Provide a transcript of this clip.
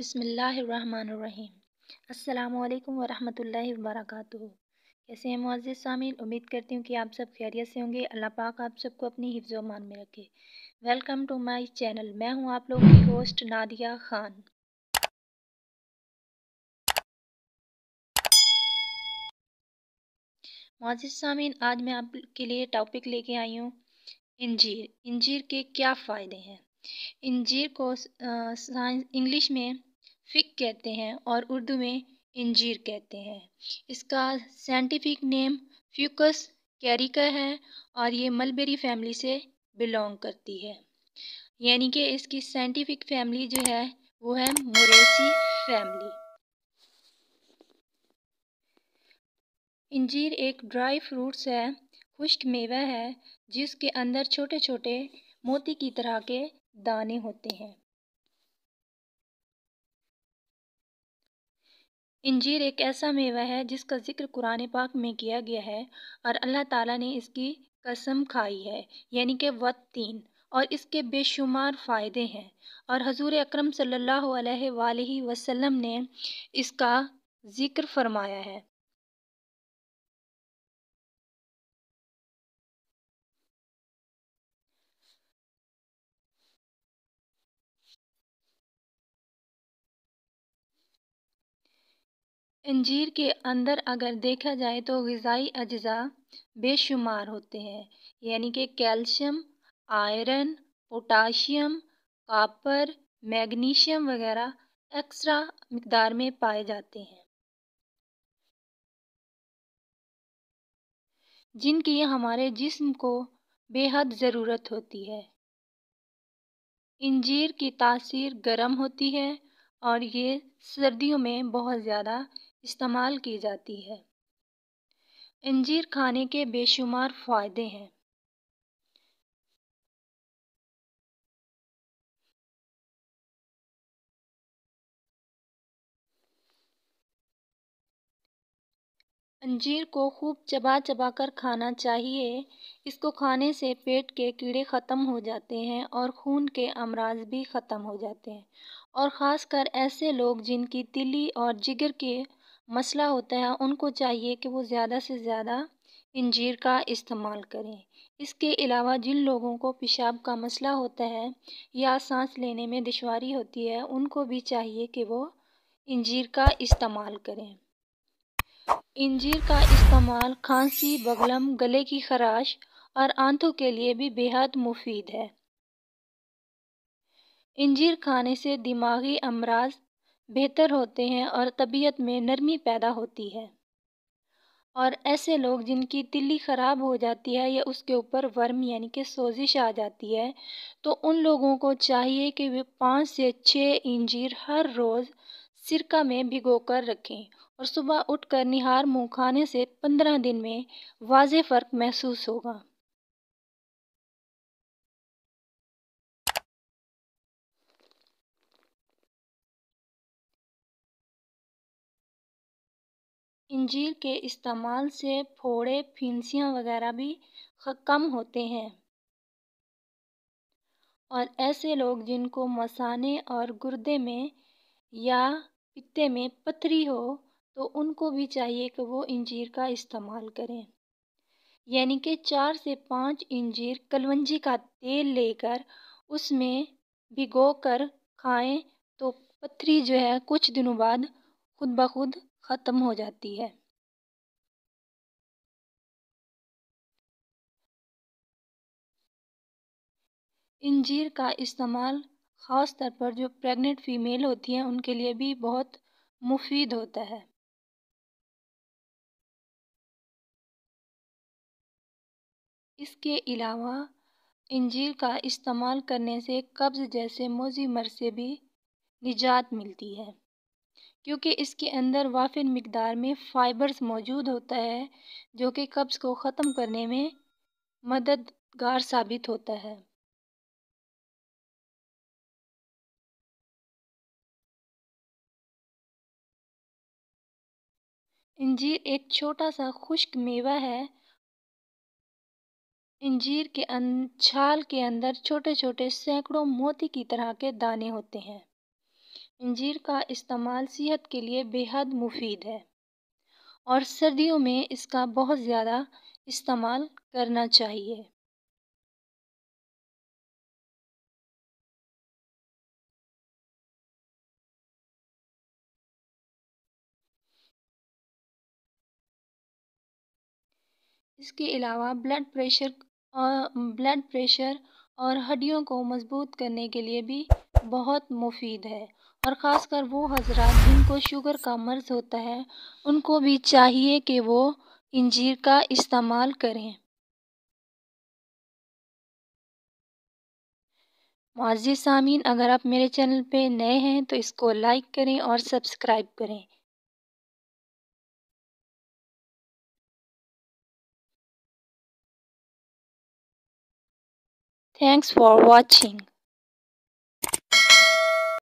बसमीम् अल्लाम वरहमतुल्लाहि वबरकातुहू कैसे हैं मुआज़ सामीन उम्मीद करती हूँ कि आप सब खैरियत से होंगे अल्लाह पाक आप सबको अपनी हिफ्ज़ मान में रखे वेलकम टू माय चैनल मैं हूँ आप लोगों की होस्ट नादिया खान मुआज़ सामीन आज मैं आपके लिए टॉपिक लेके आई हूँ इंजीर इंजीर के क्या फ़ायदे हैं इंजीर को इंग्लिश में फिक कहते हैं और उर्दू में इंजीर कहते हैं इसका साइंटिफिक नेम फ्यूकस कैरिका है और ये मलबेरी फैमिली से बिलोंग करती है यानी कि इसकी साइंटिफिक फैमिली जो है वो है मोरेसी फैमिली इंजीर एक ड्राई फ्रूट्स है खुश्क मेवा है जिसके अंदर छोटे छोटे मोती की तरह के दाने होते हैं इंजीर एक ऐसा मेवा है जिसका जिक्र कुरान पाक में किया गया है और अल्लाह ताला ने इसकी कसम खाई है यानी कि तीन और इसके बेशुमार फ़ायदे हैं और हजूर अक्रम सल्ला वसम ने इसका ज़िक्र फरमाया है अंजीर के अंदर अगर देखा जाए तो गज़ाई अज्जा बेशुमार होते हैं यानी कि calcium iron potassium copper magnesium वगैरह एक्स्ट्रा मकदार में पाए जाते हैं जिनकी हमारे जिस्म को बेहद ज़रूरत होती है इंजीर की तासीर गर्म होती है और ये सर्दियों में बहुत ज़्यादा इस्तेमाल की जाती है अंजीर खाने के बेशुमार फ़ायदे हैं अंजीर को खूब चबा चबा कर खाना चाहिए इसको खाने से पेट के कीड़े ख़त्म हो जाते हैं और खून के अमराज भी ख़त्म हो जाते हैं और ख़ासकर ऐसे लोग जिनकी तिली और जिगर के मसला होता है उनको चाहिए कि वो ज़्यादा से ज़्यादा इंजीर का इस्तेमाल करें इसके अलावा जिन लोगों को पेशाब का मसला होता है या सांस लेने में दुशारी होती है उनको भी चाहिए कि वो इंजीर का इस्तेमाल करें इंजीर का इस्तेमाल खांसी बगलम गले की खराश और आंतों के लिए भी बेहद मुफीद है इंजीर खाने से दिमागी अमराज बेहतर होते हैं और तबीयत में नरमी पैदा होती है और ऐसे लोग जिनकी तिल्ली ख़राब हो जाती है या उसके ऊपर वर्म यानी कि सोजिश आ जाती है तो उन लोगों को चाहिए कि वे पाँच से छः इंजीर हर रोज़ सिरका में भिगो कर रखें और सुबह उठकर निहार मुँह खाने से पंद्रह दिन में वाज फ़र्क महसूस होगा इंजीर के इस्तेमाल से फोड़े फिंसियाँ वगैरह भी कम होते हैं और ऐसे लोग जिनको मसाने और गुर्दे में या पित्ते में पथरी हो तो उनको भी चाहिए कि वो इंजीर का इस्तेमाल करें यानी कि चार से पाँच इंजीर कलवंजी का तेल लेकर उसमें भिगो कर खाएँ तो पथरी जो है कुछ दिनों बाद खुद ब खुद ख़त्म हो जाती है इंजीर का इस्तेमाल ख़ास तौर पर जो प्रेग्नेंट फीमेल होती हैं उनके लिए भी बहुत मुफीद होता है इसके अलावा इंजीर का इस्तेमाल करने से कब्ज़ जैसे मोजी मर से भी निजात मिलती है क्योंकि इसके अंदर वाफिन मकदार में फ़ाइबर्स मौजूद होता है जो कि कब्ज़ को ख़त्म करने में मददगार साबित होता है इंजीर एक छोटा सा खुश्क मेवा है इंजीर के छाल के अंदर छोटे छोटे सैकड़ों मोती की तरह के दाने होते हैं इंजीर का इस्तेमाल सेहत के लिए बेहद मुफीद है और सर्दियों में इसका बहुत ज़्यादा इस्तेमाल करना चाहिए इसके अलावा ब्लड प्रेशर और ब्लड प्रेशर और हड्डियों को मजबूत करने के लिए भी बहुत मुफीद है और ख़ासकर वो हजरात जिनको शुगर का मर्ज़ होता है उनको भी चाहिए कि वो इंजीर का इस्तेमाल करें माजी सामीन अगर आप मेरे चैनल पे नए हैं तो इसको लाइक करें और सब्सक्राइब करें थैंक्स फॉर वॉचिंग